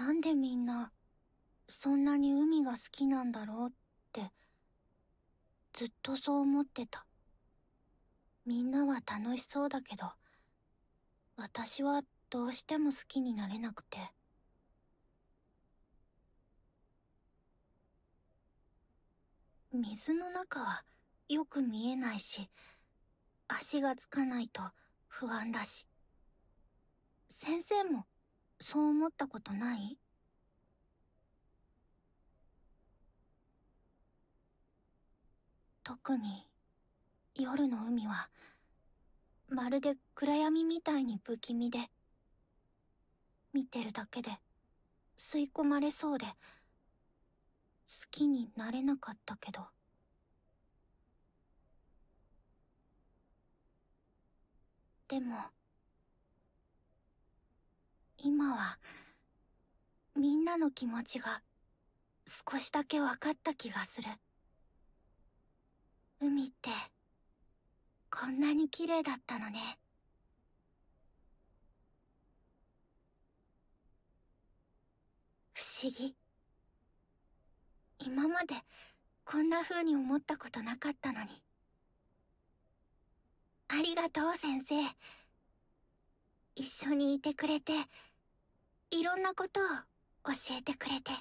なんでみんな、そんなに海が好きなんだろうって、ずっとそう思ってた。みんなは楽しそうだけど、私はどうしても好きになれなくて。水の中はよく見えないし、足がつかないと不安だし。先生もそう思ったことない特に夜の海はまるで暗闇みたいに不気味で見てるだけで吸い込まれそうで好きになれなかったけどでも今はみんなの気持ちが少しだけ分かった気がする海ってこんなに綺麗だったのね不思議今までこんな風に思ったことなかったのにありがとう先生一緒にいてくれていろんなことを教えてくれて。